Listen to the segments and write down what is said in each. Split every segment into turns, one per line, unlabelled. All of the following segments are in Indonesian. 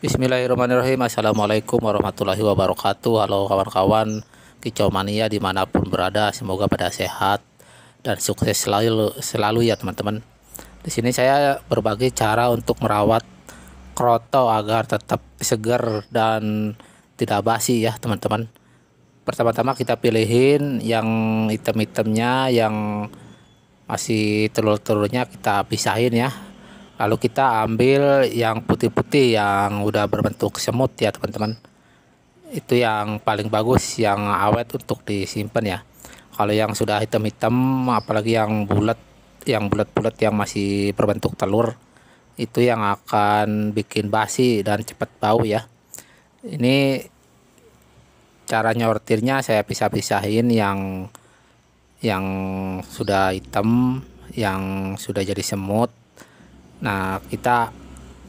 Bismillahirrahmanirrahim Assalamualaikum warahmatullahi wabarakatuh Halo kawan-kawan kicau mania dimanapun berada Semoga pada sehat dan sukses selalu, selalu ya teman-teman Di sini saya berbagi cara untuk merawat kroto agar tetap segar dan tidak basi ya teman-teman Pertama-tama kita pilihin yang item-itemnya yang masih telur-telurnya kita pisahin ya lalu kita ambil yang putih-putih yang udah berbentuk semut ya teman-teman itu yang paling bagus yang awet untuk disimpan ya kalau yang sudah hitam-hitam apalagi yang bulat yang bulat-bulat yang masih berbentuk telur itu yang akan bikin basi dan cepat bau ya ini cara nyortirnya saya pisah-pisahin yang yang sudah hitam yang sudah jadi semut Nah, kita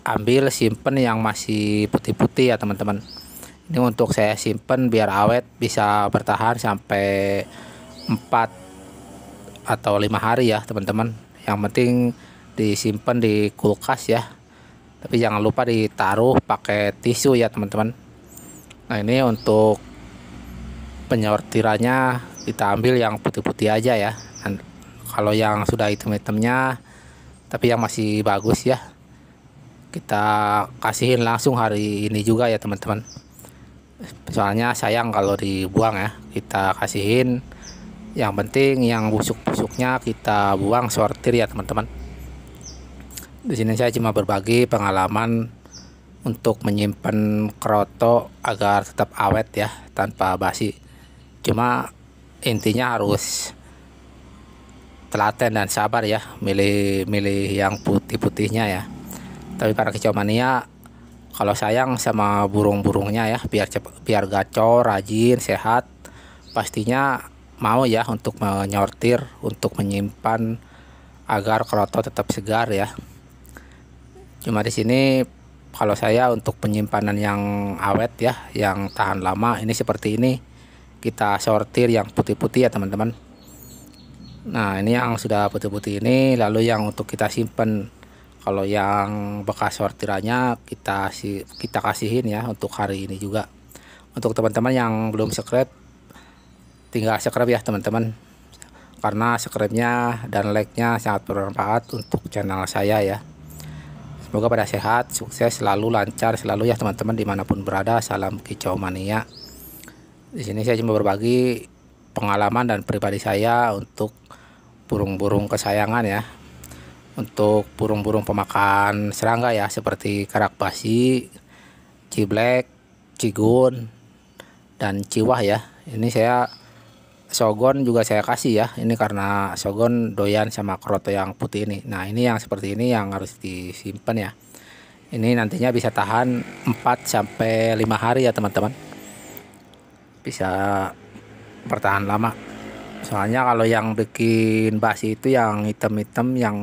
ambil simpen yang masih putih-putih ya, teman-teman. Ini untuk saya simpen biar awet bisa bertahan sampai 4 atau 5 hari ya, teman-teman. Yang penting disimpan di kulkas ya. Tapi jangan lupa ditaruh pakai tisu ya, teman-teman. Nah, ini untuk penyortirannya kita ambil yang putih-putih aja ya. Dan kalau yang sudah hitam-hitamnya tapi yang masih bagus ya kita kasihin langsung hari ini juga ya teman-teman soalnya sayang kalau dibuang ya kita kasihin yang penting yang busuk-busuknya kita buang sortir ya teman-teman di sini saya cuma berbagi pengalaman untuk menyimpan kroto agar tetap awet ya tanpa basi cuma intinya harus telaten dan sabar ya milih milih yang putih-putihnya ya tapi para kicau mania kalau sayang sama burung-burungnya ya biar cepat, biar gacor rajin sehat pastinya mau ya untuk menyortir untuk menyimpan agar kroto tetap segar ya cuma di sini kalau saya untuk penyimpanan yang awet ya yang tahan lama ini seperti ini kita sortir yang putih-putih ya teman-teman nah ini yang sudah putih-putih ini lalu yang untuk kita simpan kalau yang bekas sortirannya kita si kita kasihin ya untuk hari ini juga untuk teman-teman yang belum subscribe tinggal subscribe ya teman-teman karena subscribe-nya dan like-nya sangat bermanfaat untuk channel saya ya semoga pada sehat sukses selalu lancar selalu ya teman-teman dimanapun berada salam kicau mania di sini saya cuma berbagi pengalaman dan pribadi saya untuk burung-burung kesayangan ya untuk burung-burung pemakan serangga ya seperti karak basi, ciblek, cigun dan ciwah ya. Ini saya sogon juga saya kasih ya. Ini karena sogon doyan sama kroto yang putih ini. Nah, ini yang seperti ini yang harus disimpan ya. Ini nantinya bisa tahan 4 sampai 5 hari ya, teman-teman. Bisa bertahan lama soalnya kalau yang bikin basi itu yang hitam-hitam yang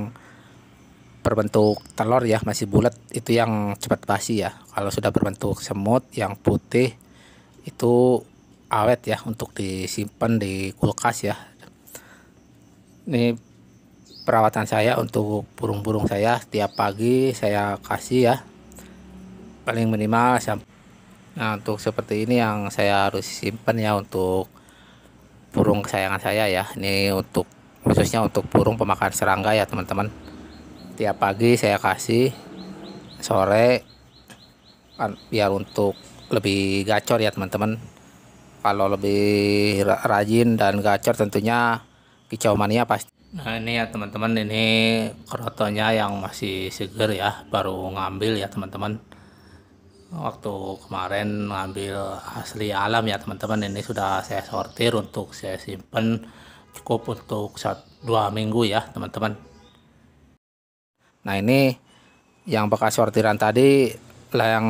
berbentuk telur ya masih bulat itu yang cepat basi ya kalau sudah berbentuk semut yang putih itu awet ya untuk disimpan di kulkas ya ini perawatan saya untuk burung-burung saya setiap pagi saya kasih ya paling minimal sampai nah untuk seperti ini yang saya harus simpan ya untuk burung hmm. kesayangan saya ya ini untuk khususnya untuk burung pemakan serangga ya teman-teman tiap pagi saya kasih sore biar untuk lebih gacor ya teman-teman kalau lebih rajin dan gacor tentunya kicau mania pasti Nah ini ya teman-teman ini kerotonya yang masih seger ya baru ngambil ya teman-teman waktu kemarin ngambil asli alam ya teman-teman ini sudah saya sortir untuk saya simpen cukup untuk satu dua minggu ya teman-teman nah ini yang bekas sortiran tadi yang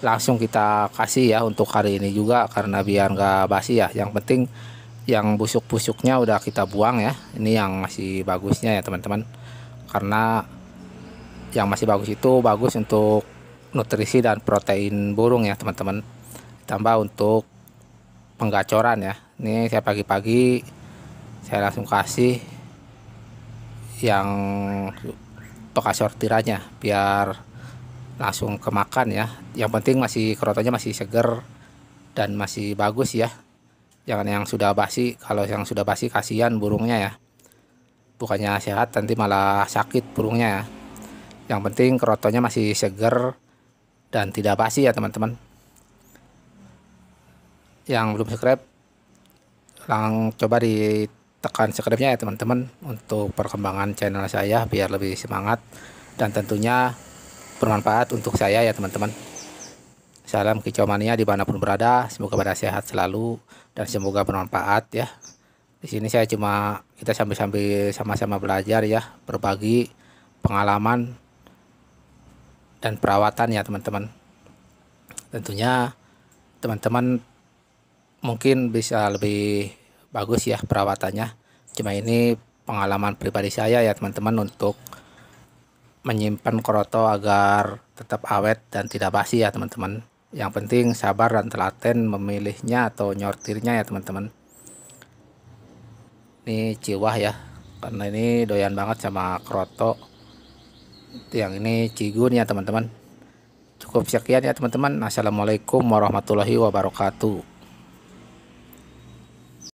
langsung kita kasih ya untuk hari ini juga karena biar nggak basi ya yang penting yang busuk-busuknya udah kita buang ya ini yang masih bagusnya ya teman-teman karena yang masih bagus itu bagus untuk nutrisi dan protein burung ya teman-teman tambah untuk penggacoran ya ini saya pagi-pagi saya langsung kasih yang bekas sortirannya biar langsung kemakan ya yang penting masih kerotonya masih seger dan masih bagus ya jangan yang sudah basi kalau yang sudah basi kasihan burungnya ya bukannya sehat nanti malah sakit burungnya ya yang penting kerotonya masih seger dan tidak pasti ya teman-teman yang belum subscribe lang coba ditekan subscribe-nya ya teman-teman untuk perkembangan channel saya biar lebih semangat dan tentunya bermanfaat untuk saya ya teman-teman salam kicau mania dimanapun berada semoga pada sehat selalu dan semoga bermanfaat ya di sini saya cuma kita sambil-sambil sama-sama belajar ya berbagi pengalaman dan perawatan ya teman-teman. Tentunya teman-teman mungkin bisa lebih bagus ya perawatannya. Cuma ini pengalaman pribadi saya ya teman-teman untuk menyimpan kroto agar tetap awet dan tidak basi ya teman-teman. Yang penting sabar dan telaten memilihnya atau nyortirnya ya teman-teman. Ini ciwah ya, karena ini doyan banget sama kroto yang ini Cigun ya teman-teman cukup sekian ya teman-teman assalamualaikum warahmatullahi wabarakatuh